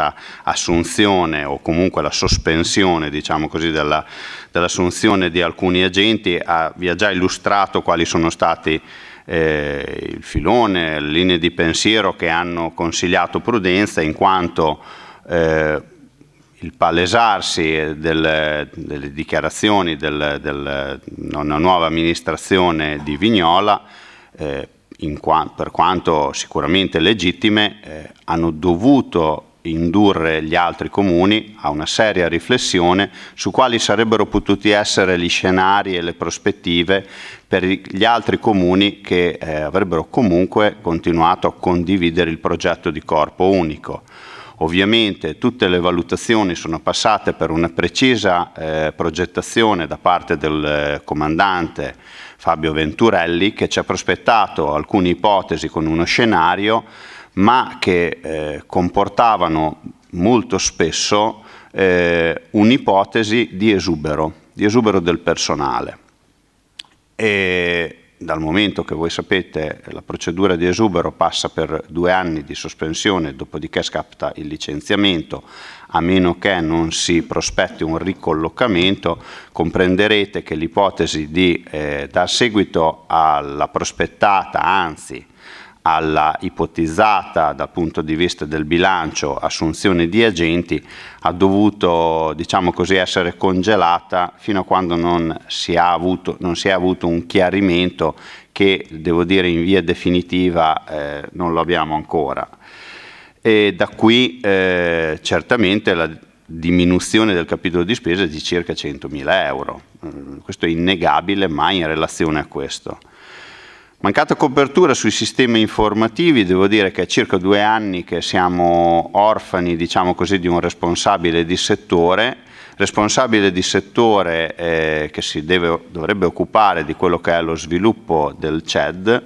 questa assunzione o comunque la sospensione diciamo così, della, dell'assunzione di alcuni agenti, ha, vi ha già illustrato quali sono stati eh, il filone, le linee di pensiero che hanno consigliato prudenza in quanto eh, il palesarsi del, delle dichiarazioni della del, nuova amministrazione di Vignola, eh, qua, per quanto sicuramente legittime, eh, hanno dovuto indurre gli altri comuni a una seria riflessione su quali sarebbero potuti essere gli scenari e le prospettive per gli altri comuni che eh, avrebbero comunque continuato a condividere il progetto di corpo unico. Ovviamente tutte le valutazioni sono passate per una precisa eh, progettazione da parte del eh, comandante Fabio Venturelli che ci ha prospettato alcune ipotesi con uno scenario ma che eh, comportavano molto spesso eh, un'ipotesi di esubero, di esubero del personale. E dal momento che voi sapete la procedura di esubero passa per due anni di sospensione, dopodiché scatta il licenziamento, a meno che non si prospetti un ricollocamento, comprenderete che l'ipotesi di eh, dar seguito alla prospettata, anzi alla ipotizzata dal punto di vista del bilancio assunzione di agenti ha dovuto diciamo così, essere congelata fino a quando non si, avuto, non si, è avuto un chiarimento che devo dire in via definitiva eh, non lo abbiamo ancora. E da qui eh, certamente la diminuzione del capitolo di spesa è di circa 100.000 euro. Mm, questo è innegabile, ma in relazione a questo. Mancata copertura sui sistemi informativi, devo dire che è circa due anni che siamo orfani diciamo così, di un responsabile di settore, responsabile di settore eh, che si deve, dovrebbe occupare di quello che è lo sviluppo del CED,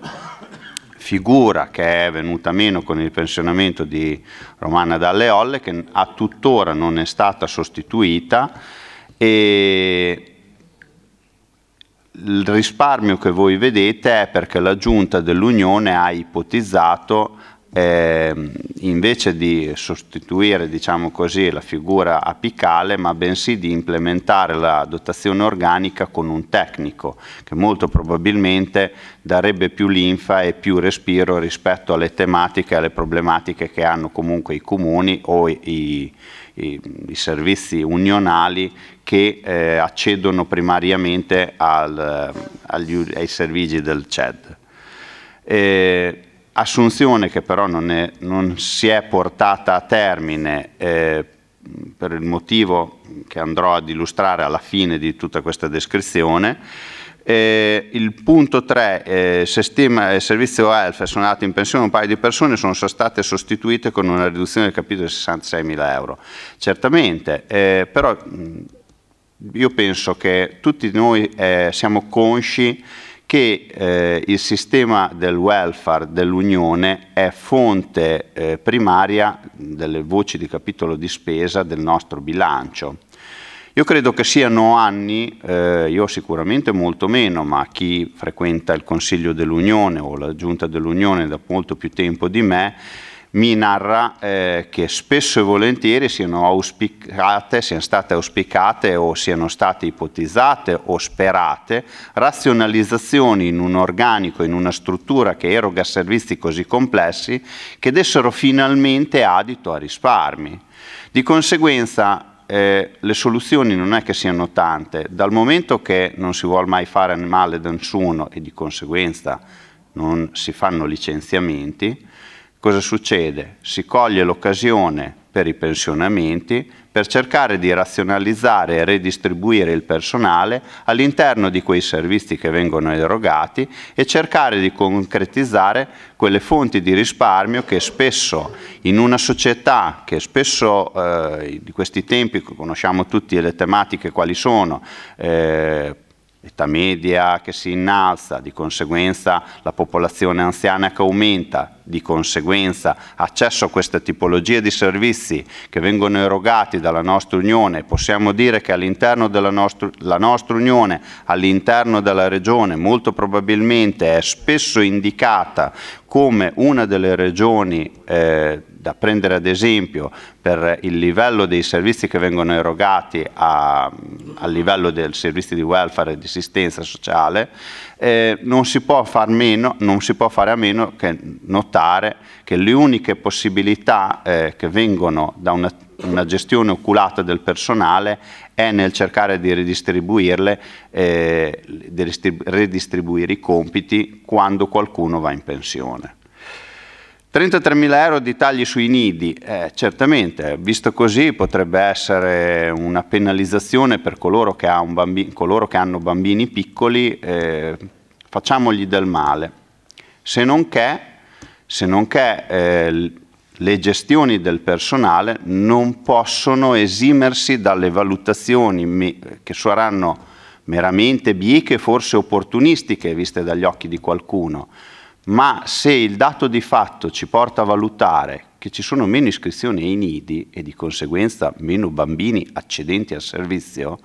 figura che è venuta meno con il pensionamento di Romana Dalle Olle, che a tuttora non è stata sostituita e il risparmio che voi vedete è perché la giunta dell'Unione ha ipotizzato eh, invece di sostituire diciamo così, la figura apicale, ma bensì di implementare la dotazione organica con un tecnico che molto probabilmente darebbe più linfa e più respiro rispetto alle tematiche e alle problematiche che hanno comunque i comuni o i, i, i servizi unionali che eh, accedono primariamente al, agli, ai servizi del CED. Eh, assunzione che però non, è, non, si è portata a termine eh, per il motivo che andrò ad illustrare alla fine di tutta questa descrizione, eh, il punto 3, eh, sistema e servizio welfare sono andati in pensione un paio di persone, sono state sostituite con una riduzione del capitolo di 66 mila euro. Certamente, eh, però io penso che tutti noi eh, siamo consci che eh, il sistema del welfare dell'Unione è fonte eh, primaria delle voci di capitolo di spesa del nostro bilancio. Io credo che siano anni, eh, io sicuramente molto meno, ma chi frequenta il Consiglio dell'Unione o la Giunta dell'Unione da molto più tempo di me, mi narra eh, che spesso e volentieri siano, auspicate, siano state auspicate o siano state ipotizzate o sperate razionalizzazioni in un organico, in una struttura che eroga servizi così complessi che dessero finalmente adito a risparmi. Di conseguenza eh, le soluzioni non è che siano tante, dal momento che non si vuole mai fare male da nessuno e di conseguenza non si fanno licenziamenti, cosa succede? Si coglie l'occasione per i pensionamenti, per cercare di razionalizzare e redistribuire il personale all'interno di quei servizi che vengono erogati e cercare di concretizzare quelle fonti di risparmio che spesso in una società che spesso eh, di questi tempi conosciamo tutti le tematiche quali sono, eh, l'età media che si innalza, di conseguenza la popolazione anziana che aumenta, di conseguenza accesso a queste tipologie di servizi che vengono erogati dalla nostra Unione, possiamo dire che all'interno della nostra, nostra Unione, all'interno della Regione, molto probabilmente è spesso indicata come una delle regioni eh, da prendere ad esempio per il livello dei servizi che vengono erogati a, a livello del servizio di welfare e di assistenza sociale, eh, non, si meno, non, si può fare a meno che notare che le uniche possibilità eh, che vengono da una, una gestione oculata del personale è nel cercare di ridistribuirle, eh, di ridistribuire i compiti quando qualcuno va in pensione. 33.000 euro di tagli sui nidi, eh, certamente, visto così potrebbe essere una penalizzazione per coloro che, ha bambino, coloro che hanno bambini piccoli, eh, facciamogli del male. Se non che, se non che eh, le gestioni del personale non possono esimersi dalle valutazioni che saranno meramente bieche, forse opportunistiche, viste dagli occhi di qualcuno, ma se il dato di fatto ci porta a valutare che ci sono meno iscrizioni ai nidi e di conseguenza meno bambini accedenti al servizio,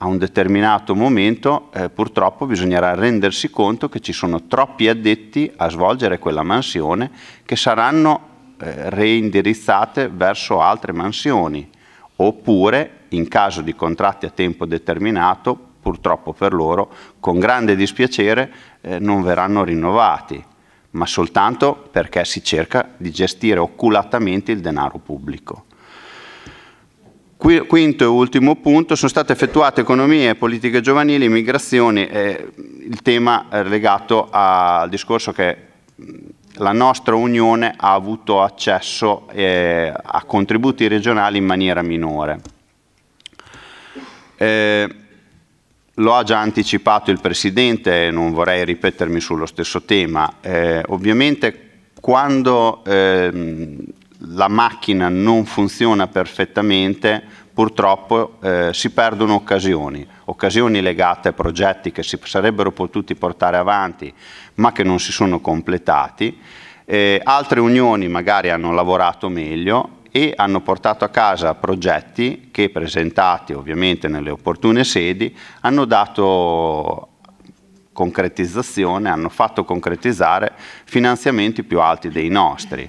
a un determinato momento eh, purtroppo bisognerà rendersi conto che ci sono troppi addetti a svolgere quella mansione che saranno eh, reindirizzate verso altre mansioni oppure in caso di contratti a tempo determinato purtroppo per loro, con grande dispiacere eh, non verranno rinnovati, ma soltanto perché si cerca di gestire oculatamente il denaro pubblico. Quinto e ultimo punto, sono state effettuate economie, politiche giovanili, immigrazioni, eh, il tema legato al discorso che la nostra Unione ha avuto accesso eh, a contributi regionali in maniera minore. Eh, lo ha già anticipato il Presidente e non vorrei ripetermi sullo stesso tema. Eh, ovviamente quando ehm, la macchina non funziona perfettamente purtroppo eh, si perdono occasioni, occasioni legate a progetti che si sarebbero potuti portare avanti ma che non si sono completati, eh, altre unioni magari hanno lavorato meglio e hanno portato a casa progetti che presentati ovviamente nelle opportune sedi hanno dato concretizzazione, hanno fatto concretizzare finanziamenti più alti dei nostri.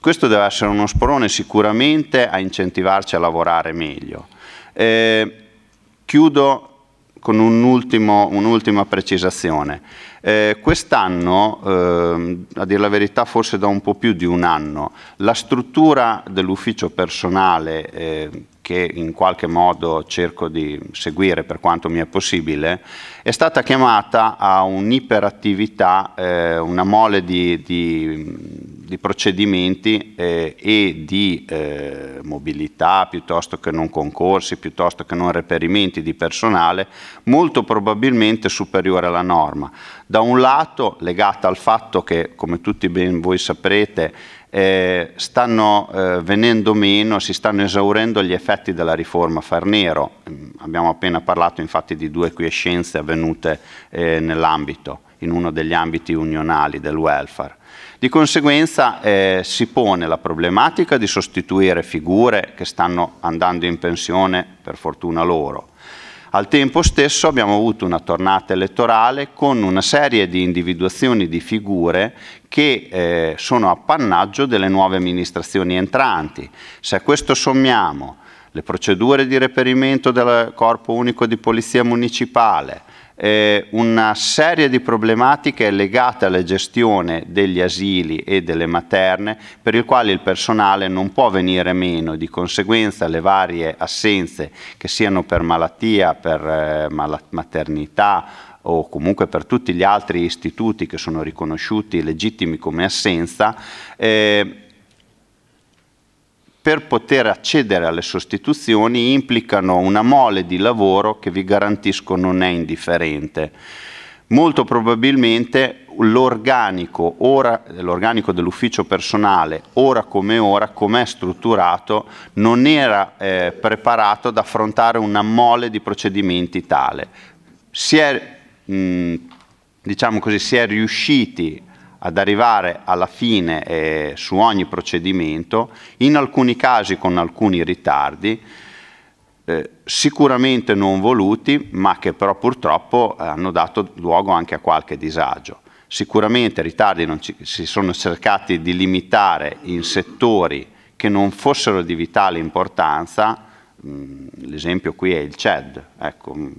Questo deve essere uno sprone sicuramente a incentivarci a lavorare meglio. Eh, chiudo con un'ultima precisazione. Eh, Quest'anno, eh, a dire la verità forse da un po' più di un anno, la struttura dell'ufficio personale eh, che in qualche modo cerco di seguire per quanto mi è possibile, è stata chiamata a un'iperattività, eh, una mole di, di di procedimenti eh, e di eh, mobilità piuttosto che non concorsi, piuttosto che non reperimenti di personale, molto probabilmente superiore alla norma. Da un lato legata al fatto che, come tutti ben voi saprete, eh, stanno eh, venendo meno, si stanno esaurendo gli effetti della riforma Farnero. Mm, abbiamo appena parlato infatti di due quiescenze avvenute eh, nell'ambito, in uno degli ambiti unionali del welfare. Di conseguenza eh, si pone la problematica di sostituire figure che stanno andando in pensione, per fortuna loro. Al tempo stesso abbiamo avuto una tornata elettorale con una serie di individuazioni di figure che eh, sono appannaggio delle nuove amministrazioni entranti. Se a questo sommiamo le procedure di reperimento del Corpo Unico di Polizia Municipale, eh, una serie di problematiche legate alla gestione degli asili e delle materne per il quale il personale non può venire meno, di conseguenza le varie assenze che siano per malattia, per eh, maternità o comunque per tutti gli altri istituti che sono riconosciuti legittimi come assenza, eh, per poter accedere alle sostituzioni implicano una mole di lavoro che vi garantisco non è indifferente. Molto probabilmente l'organico, dell'ufficio personale, ora come ora, com'è strutturato, non era eh, preparato ad affrontare una mole di procedimenti tale. Si è, mh, mm, diciamo così, si è riusciti ad arrivare alla fine eh, su ogni procedimento, in alcuni casi con alcuni ritardi, eh, sicuramente non voluti, ma che però purtroppo eh, hanno dato luogo anche a qualche disagio. Sicuramente i ritardi ci, si sono cercati di limitare in settori che non fossero di vitale importanza, mm, l'esempio qui è il CED, ecco, mm,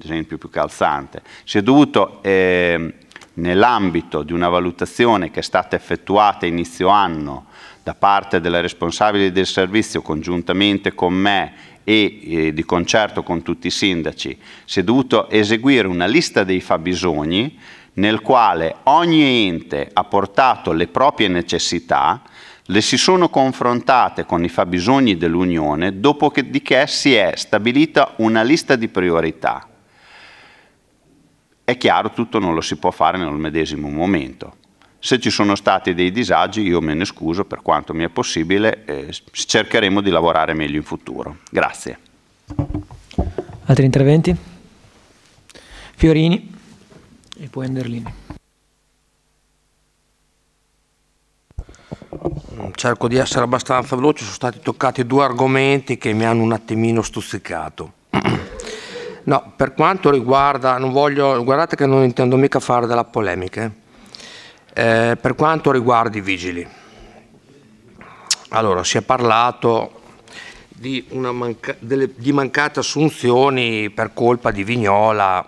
l'esempio più calzante. Si è dovuto eh, nell'ambito di una valutazione che è stata effettuata inizio anno da parte della responsabile del servizio congiuntamente con me e eh, di concerto con tutti i sindaci, si è dovuto eseguire una lista dei fabbisogni nel quale ogni ente ha portato le proprie necessità, le si sono confrontate con i fabbisogni dell'Unione, dopodiché si è stabilita una lista di priorità è chiaro, tutto non lo si può fare nel medesimo momento. Se ci sono stati dei disagi, io me ne scuso per quanto mi è possibile, eh, cercheremo di lavorare meglio in futuro. Grazie. Altri interventi? Fiorini e poi Anderlini. Mm, cerco di essere abbastanza veloce, sono stati toccati due argomenti che mi hanno un attimino stuzzicato. No, per quanto riguarda, non voglio, guardate che non intendo mica fare della polemica, eh, eh per quanto riguarda i vigili, allora si è parlato di, manca, delle, di mancate assunzioni per colpa di Vignola,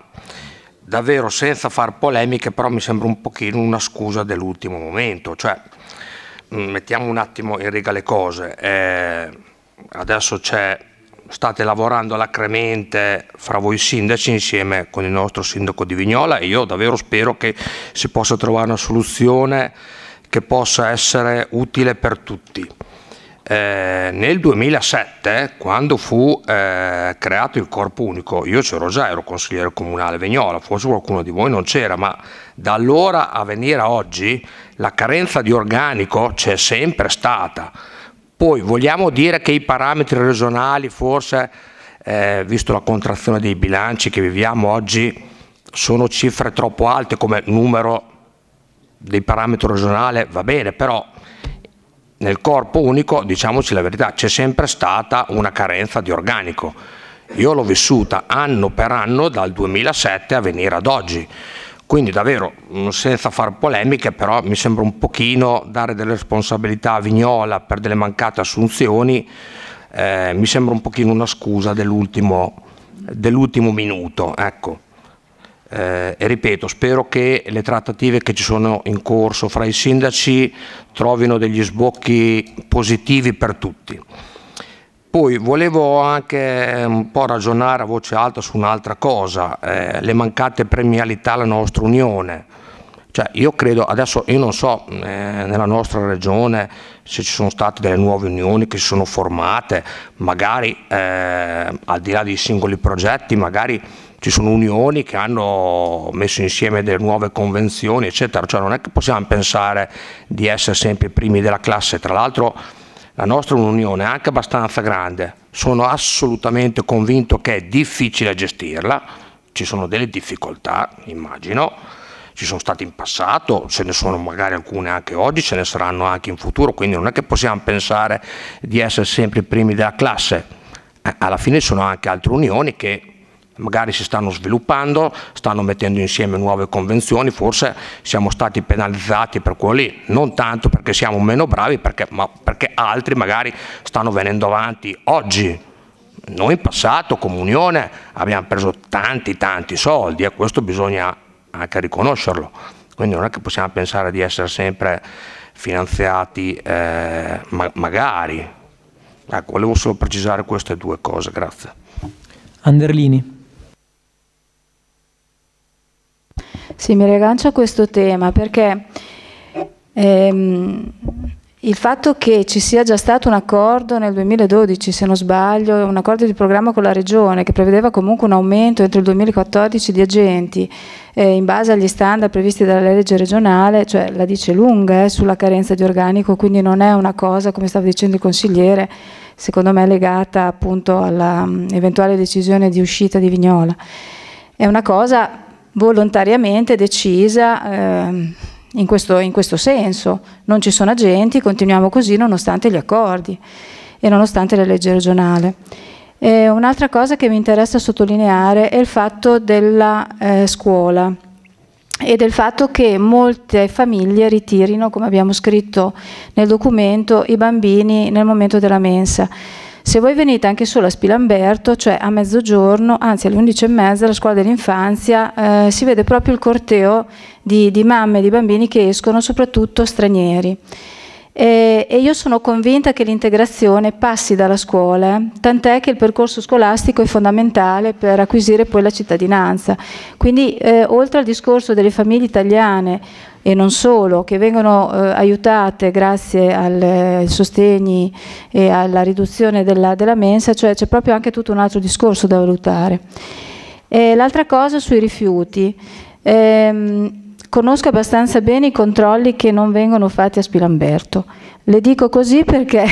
davvero senza far polemiche, però mi sembra un pochino una scusa dell'ultimo momento, cioè mm, mettiamo un attimo in riga le cose, eh, adesso c'è state lavorando alacremente fra voi sindaci insieme con il nostro sindaco di Vignola e io davvero spero che si possa trovare una soluzione che possa essere utile per tutti. Eh, nel 2007, quando fu eh, creato il corpo unico, io c'ero già, ero consigliere comunale Vignola, forse qualcuno di voi non c'era, ma da allora a venire a oggi la carenza di organico c'è sempre stata poi vogliamo dire che i parametri regionali forse, eh, visto la contrazione dei bilanci che viviamo oggi, sono cifre troppo alte come numero dei parametri regionali, va bene, però nel corpo unico, diciamoci la verità, c'è sempre stata una carenza di organico. Io l'ho vissuta anno per anno dal 2007 a venire ad oggi. Quindi davvero, mm, senza fare polemiche, però mi sembra un pochino dare delle responsabilità a Vignola per delle mancate assunzioni, eh, mi sembra un pochino una scusa dell'ultimo, dell'ultimo minuto. Ecco. Eh, e ripeto, spero che le trattative che ci sono in corso fra i sindaci trovino degli sbocchi positivi per tutti. Poi volevo anche eh, un po' ragionare a voce alta su un'altra cosa, eh, le mancate premialità alla nostra Unione. Cioè, io credo, adesso io non so eh, nella nostra regione se ci sono state delle nuove unioni che si sono formate, magari eh, al di là dei singoli progetti, magari ci sono unioni che hanno messo insieme delle nuove convenzioni, eccetera. Cioè, non è che possiamo pensare di essere sempre i primi della classe, tra l'altro la nostra unione è anche abbastanza grande, sono assolutamente convinto che è difficile gestirla, ci sono delle difficoltà, immagino, ci sono state in passato, ce ne sono magari alcune anche oggi, ce ne saranno anche in futuro, quindi non è che possiamo pensare di essere sempre i primi della classe. Eh, alla fine ci sono anche altre unioni che magari si stanno sviluppando, stanno mettendo insieme nuove convenzioni, forse siamo stati penalizzati per quelli, non tanto perché siamo meno bravi, perché, ma perché altri magari stanno venendo avanti oggi. Noi in passato, come Unione, abbiamo preso tanti tanti soldi e questo bisogna anche riconoscerlo, quindi non è che possiamo pensare di essere sempre finanziati eh, ma magari. Ecco, volevo solo precisare queste due cose, grazie. Anderlini. Sì, mi riaggancio a questo tema perché ehm, il fatto che ci sia già stato un accordo nel 2012, se non sbaglio, un accordo di programma con la Regione che prevedeva comunque un aumento entro il 2014 di agenti eh, in base agli standard previsti dalla legge regionale, cioè la dice lunga eh, sulla carenza di organico, quindi non è una cosa, come stava dicendo il consigliere, secondo me legata appunto all'eventuale mm, decisione di uscita di Vignola. È una cosa volontariamente decisa eh, in, questo, in questo senso. Non ci sono agenti, continuiamo così nonostante gli accordi e nonostante la legge regionale. un'altra cosa che mi interessa sottolineare è il fatto della eh, scuola e del fatto che molte famiglie ritirino, come abbiamo scritto nel documento, i bambini nel momento della mensa. Se voi venite anche solo a Spilamberto, cioè a mezzogiorno, anzi alle 11 e mezza, alla scuola dell'infanzia, eh, si vede proprio il corteo di, di mamme e di bambini che escono, soprattutto stranieri. E, e io sono convinta che l'integrazione passi dalla scuola, eh. tant'è che il percorso scolastico è fondamentale per acquisire poi la cittadinanza. Quindi, eh, oltre al discorso delle famiglie italiane, e non solo, che vengono eh, aiutate grazie ai eh, sostegni e alla riduzione della, della mensa, cioè c'è proprio anche tutto un altro discorso da valutare. l'altra cosa sui rifiuti. Ehm, conosco abbastanza bene i controlli che non vengono fatti a Spilamberto. Le dico così perché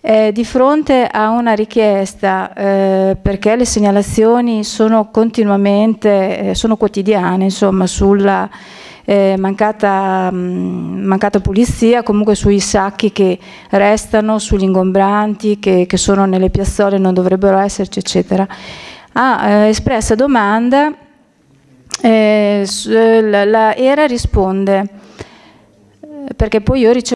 eh, di fronte a una richiesta, eh, perché le segnalazioni sono continuamente, eh, sono quotidiane, insomma, sulla eh, mancata, mh, mm, mancata, pulizia comunque sui sacchi che restano, sugli ingombranti che, che sono nelle piazzole, non dovrebbero esserci, eccetera. Ha ah, eh, espressa domanda, eh, eh, la, la ERA risponde, eh, perché poi io ricevo